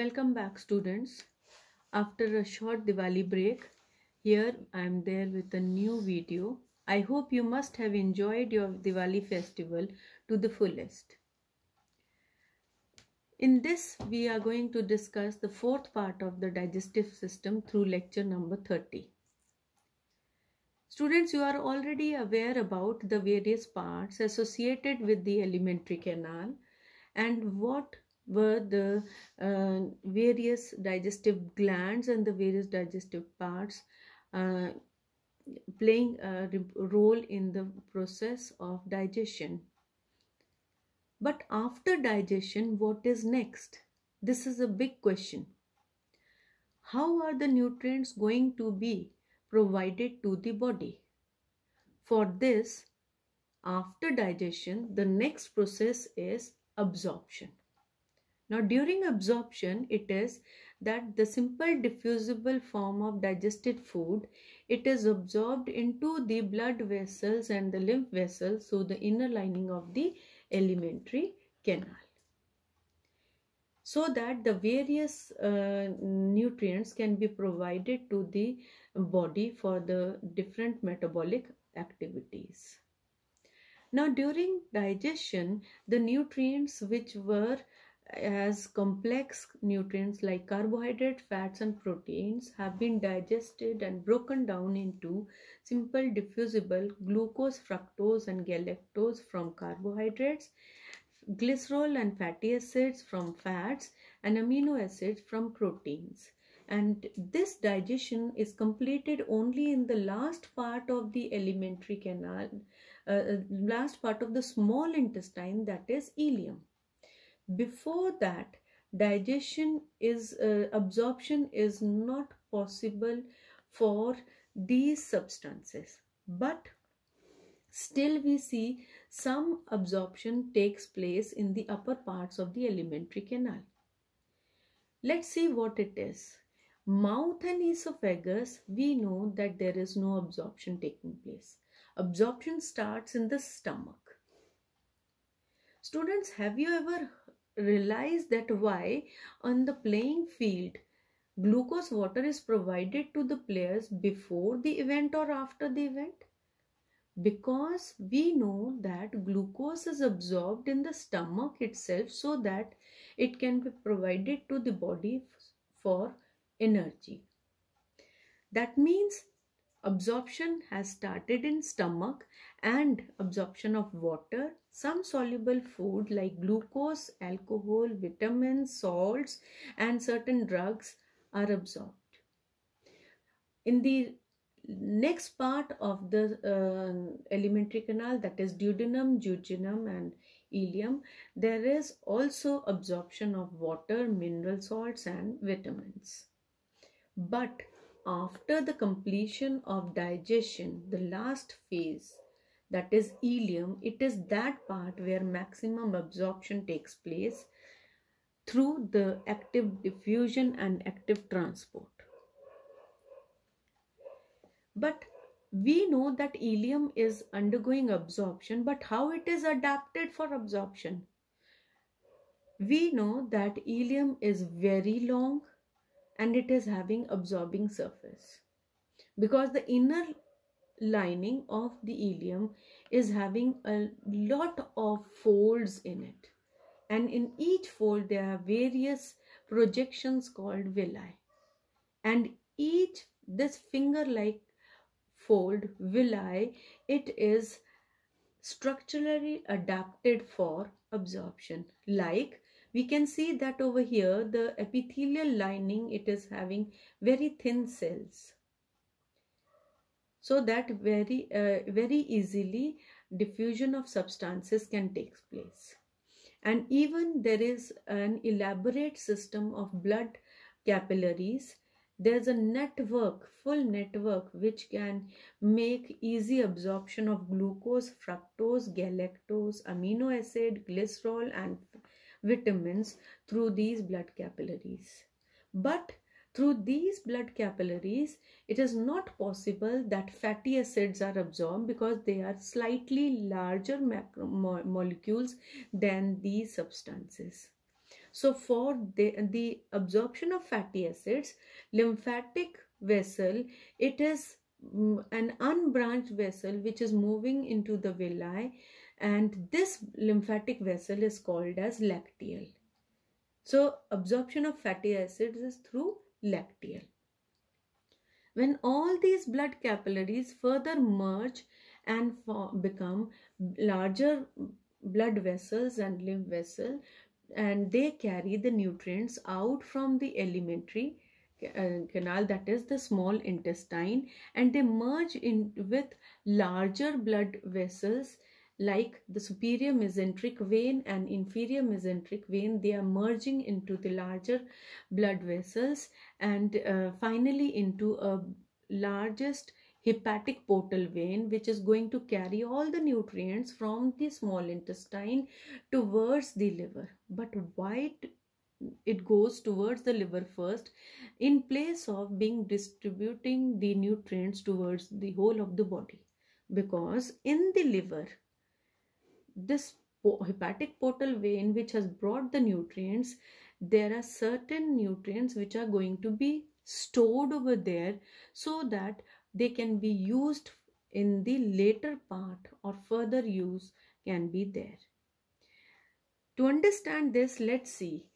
Welcome back students. After a short Diwali break, here I am there with a new video. I hope you must have enjoyed your Diwali festival to the fullest. In this, we are going to discuss the fourth part of the digestive system through lecture number 30. Students, you are already aware about the various parts associated with the alimentary canal and what were the uh, various digestive glands and the various digestive parts uh, playing a role in the process of digestion. But after digestion, what is next? This is a big question. How are the nutrients going to be provided to the body? For this, after digestion, the next process is absorption. Now during absorption it is that the simple diffusible form of digested food it is absorbed into the blood vessels and the lymph vessels so the inner lining of the alimentary canal so that the various uh, nutrients can be provided to the body for the different metabolic activities. Now during digestion, the nutrients which were as complex nutrients like carbohydrate, fats and proteins have been digested and broken down into simple diffusible glucose, fructose and galactose from carbohydrates, glycerol and fatty acids from fats and amino acids from proteins. And this digestion is completed only in the last part of the alimentary canal, uh, uh, last part of the small intestine that is ileum before that digestion is uh, absorption is not possible for these substances but still we see some absorption takes place in the upper parts of the alimentary canal let's see what it is mouth and esophagus we know that there is no absorption taking place absorption starts in the stomach students have you ever realize that why on the playing field glucose water is provided to the players before the event or after the event because we know that glucose is absorbed in the stomach itself so that it can be provided to the body for energy that means absorption has started in stomach and absorption of water, some soluble food like glucose, alcohol, vitamins, salts and certain drugs are absorbed. In the next part of the uh, alimentary canal that is duodenum, jejunum and ileum, there is also absorption of water, mineral salts and vitamins. But after the completion of digestion, the last phase, that is ileum, it is that part where maximum absorption takes place through the active diffusion and active transport. But we know that ileum is undergoing absorption, but how it is adapted for absorption? We know that ileum is very long and it is having absorbing surface because the inner lining of the ileum is having a lot of folds in it and in each fold there are various projections called villi and each this finger like fold villi it is structurally adapted for absorption like we can see that over here the epithelial lining it is having very thin cells so that very uh, very easily diffusion of substances can take place and even there is an elaborate system of blood capillaries there's a network full network which can make easy absorption of glucose fructose galactose amino acid glycerol and vitamins through these blood capillaries. But through these blood capillaries, it is not possible that fatty acids are absorbed because they are slightly larger mo molecules than these substances. So for the, the absorption of fatty acids, lymphatic vessel, it is mm, an unbranched vessel which is moving into the villi and this lymphatic vessel is called as lacteal. So absorption of fatty acids is through lacteal. When all these blood capillaries further merge and become larger blood vessels and lymph vessel and they carry the nutrients out from the elementary uh, canal that is the small intestine and they merge in with larger blood vessels like the superior mesenteric vein and inferior mesenteric vein they are merging into the larger blood vessels and uh, finally into a largest hepatic portal vein which is going to carry all the nutrients from the small intestine towards the liver but why it goes towards the liver first in place of being distributing the nutrients towards the whole of the body because in the liver this hepatic portal vein which has brought the nutrients there are certain nutrients which are going to be stored over there so that they can be used in the later part or further use can be there to understand this let's see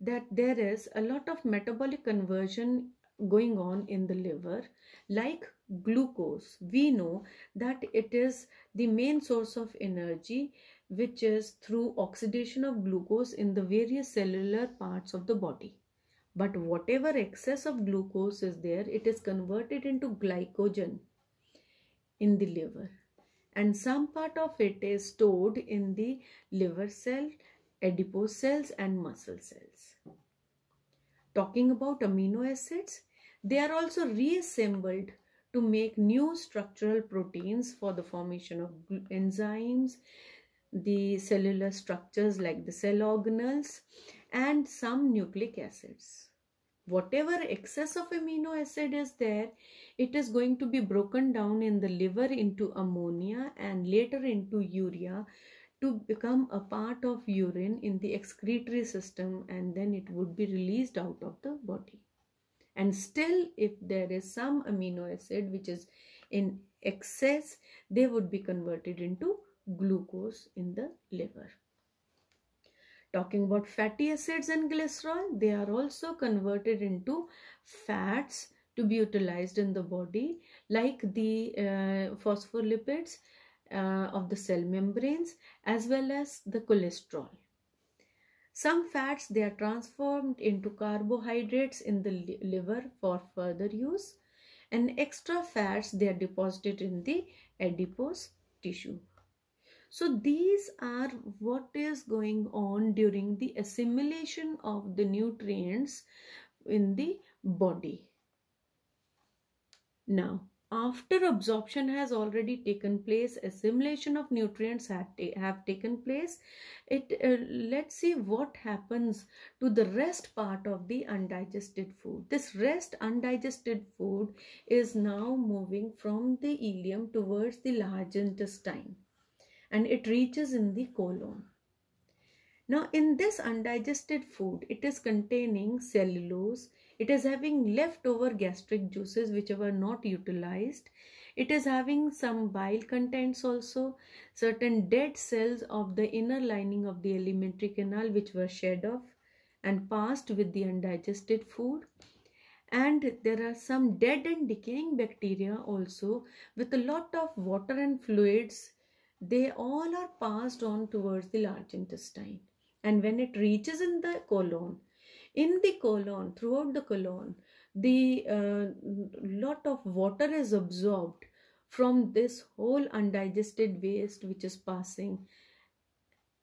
that there is a lot of metabolic conversion going on in the liver like glucose we know that it is the main source of energy which is through oxidation of glucose in the various cellular parts of the body but whatever excess of glucose is there it is converted into glycogen in the liver and some part of it is stored in the liver cell adipose cells and muscle cells talking about amino acids they are also reassembled to make new structural proteins for the formation of enzymes, the cellular structures like the cell organelles and some nucleic acids. Whatever excess of amino acid is there, it is going to be broken down in the liver into ammonia and later into urea to become a part of urine in the excretory system and then it would be released out of the body and still if there is some amino acid which is in excess they would be converted into glucose in the liver talking about fatty acids and glycerol they are also converted into fats to be utilized in the body like the uh, phospholipids uh, of the cell membranes as well as the cholesterol some fats, they are transformed into carbohydrates in the liver for further use. And extra fats, they are deposited in the adipose tissue. So these are what is going on during the assimilation of the nutrients in the body. Now, after absorption has already taken place assimilation of nutrients have, have taken place it uh, let's see what happens to the rest part of the undigested food this rest undigested food is now moving from the ileum towards the large intestine and it reaches in the colon now in this undigested food it is containing cellulose it is having leftover gastric juices which were not utilized. It is having some bile contents also, certain dead cells of the inner lining of the alimentary canal which were shed off and passed with the undigested food. And there are some dead and decaying bacteria also with a lot of water and fluids. They all are passed on towards the large intestine. And when it reaches in the colon, in the colon throughout the colon the uh, lot of water is absorbed from this whole undigested waste which is passing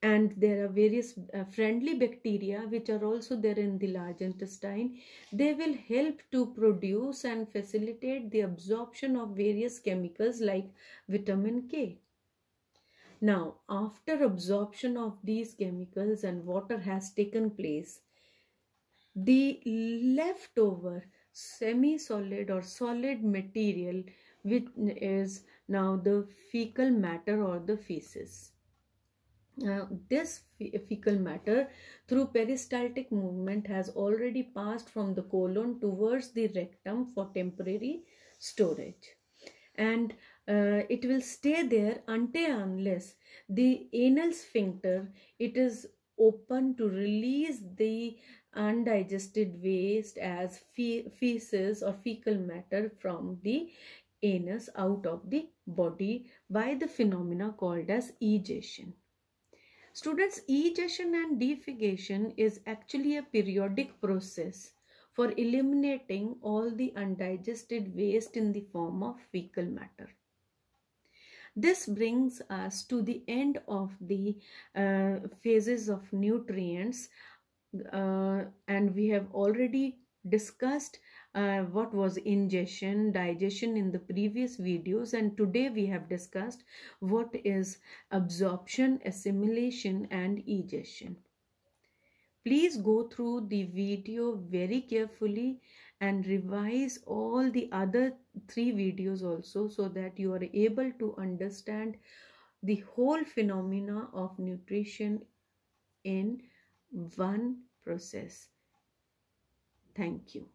and there are various uh, friendly bacteria which are also there in the large intestine they will help to produce and facilitate the absorption of various chemicals like vitamin k now after absorption of these chemicals and water has taken place the leftover semi-solid or solid material which is now the fecal matter or the feces. Now, this fecal matter through peristaltic movement has already passed from the colon towards the rectum for temporary storage. And uh, it will stay there until unless the anal sphincter, it is open to release the undigested waste as fe feces or fecal matter from the anus out of the body by the phenomena called as ejection. Students, ejection and defecation is actually a periodic process for eliminating all the undigested waste in the form of fecal matter. This brings us to the end of the uh, phases of nutrients uh, and we have already discussed uh, what was ingestion, digestion in the previous videos and today we have discussed what is absorption, assimilation and egestion. Please go through the video very carefully and revise all the other three videos also so that you are able to understand the whole phenomena of nutrition in one process. Thank you.